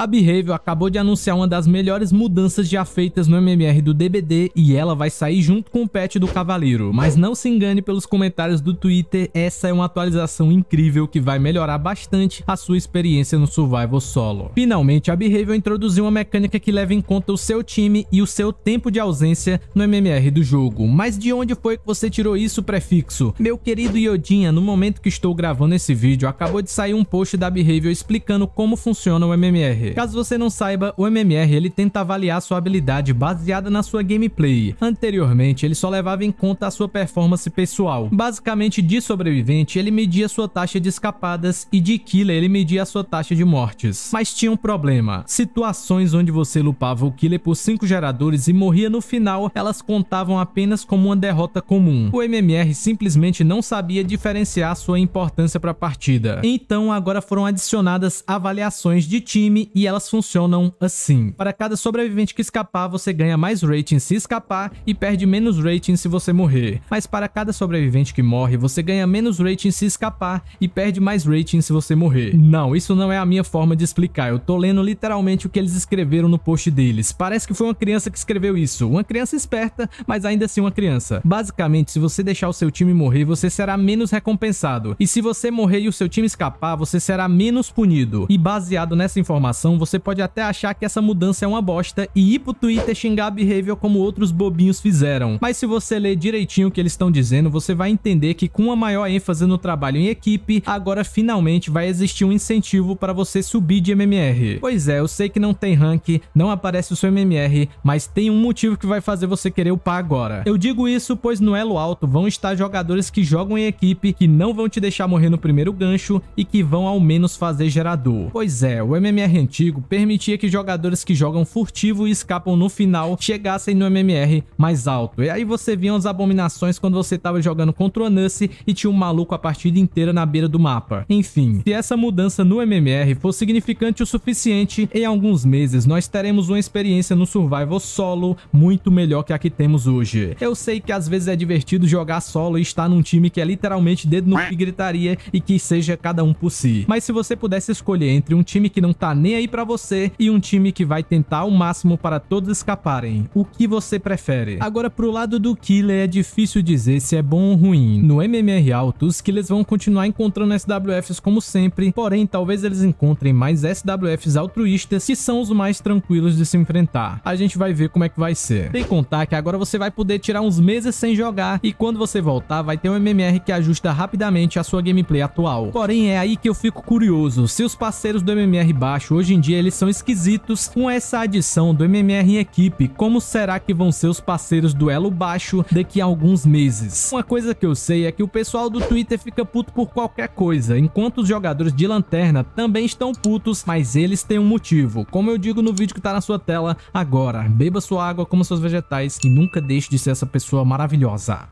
A Behavior acabou de anunciar uma das melhores mudanças já feitas no MMR do DBD e ela vai sair junto com o patch do Cavaleiro. Mas não se engane pelos comentários do Twitter, essa é uma atualização incrível que vai melhorar bastante a sua experiência no Survival Solo. Finalmente, a Behavior introduziu uma mecânica que leva em conta o seu time e o seu tempo de ausência no MMR do jogo. Mas de onde foi que você tirou isso, prefixo? Meu querido Iodinha, no momento que estou gravando esse vídeo, acabou de sair um post da Behavior explicando como funciona o MMR. Caso você não saiba, o MMR ele tenta avaliar sua habilidade baseada na sua gameplay. Anteriormente, ele só levava em conta a sua performance pessoal. Basicamente, de sobrevivente, ele media sua taxa de escapadas e de killer ele media a sua taxa de mortes. Mas tinha um problema. Situações onde você lupava o killer por 5 geradores e morria no final, elas contavam apenas como uma derrota comum. O MMR simplesmente não sabia diferenciar sua importância para a partida. Então agora foram adicionadas avaliações de time e e elas funcionam assim. Para cada sobrevivente que escapar, você ganha mais rating se escapar e perde menos rating se você morrer. Mas para cada sobrevivente que morre, você ganha menos rating se escapar e perde mais rating se você morrer. Não, isso não é a minha forma de explicar, eu tô lendo literalmente o que eles escreveram no post deles. Parece que foi uma criança que escreveu isso, uma criança esperta, mas ainda assim uma criança. Basicamente, se você deixar o seu time morrer, você será menos recompensado. E se você morrer e o seu time escapar, você será menos punido. E baseado nessa informação, situação, você pode até achar que essa mudança é uma bosta e ir pro Twitter xingar a Behavior como outros bobinhos fizeram. Mas se você ler direitinho o que eles estão dizendo, você vai entender que com uma maior ênfase no trabalho em equipe, agora finalmente vai existir um incentivo para você subir de MMR. Pois é, eu sei que não tem rank, não aparece o seu MMR, mas tem um motivo que vai fazer você querer upar agora. Eu digo isso pois no elo alto vão estar jogadores que jogam em equipe, que não vão te deixar morrer no primeiro gancho e que vão ao menos fazer gerador. Pois é, o MMR antigo permitia que jogadores que jogam furtivo e escapam no final chegassem no MMR mais alto. E aí você via as abominações quando você estava jogando contra o Nance e tinha um maluco a partida inteira na beira do mapa. Enfim, se essa mudança no MMR for significante o suficiente, em alguns meses nós teremos uma experiência no survival solo muito melhor que a que temos hoje. Eu sei que às vezes é divertido jogar solo e estar num time que é literalmente dedo no que gritaria e que seja cada um por si. Mas se você pudesse escolher entre um time que não tá nem aí aí para você e um time que vai tentar o máximo para todos escaparem. O que você prefere? Agora, pro lado do Killer, é difícil dizer se é bom ou ruim. No MMR alto, os Killers vão continuar encontrando SWFs como sempre, porém, talvez eles encontrem mais SWFs altruístas que são os mais tranquilos de se enfrentar. A gente vai ver como é que vai ser. Tem que contar que agora você vai poder tirar uns meses sem jogar e quando você voltar, vai ter um MMR que ajusta rapidamente a sua gameplay atual. Porém, é aí que eu fico curioso. Se os parceiros do MMR baixo hoje hoje em dia eles são esquisitos com essa adição do MMR em equipe, como será que vão ser os parceiros do elo baixo daqui a alguns meses? Uma coisa que eu sei é que o pessoal do Twitter fica puto por qualquer coisa, enquanto os jogadores de lanterna também estão putos, mas eles têm um motivo, como eu digo no vídeo que tá na sua tela agora, beba sua água, coma seus vegetais e nunca deixe de ser essa pessoa maravilhosa.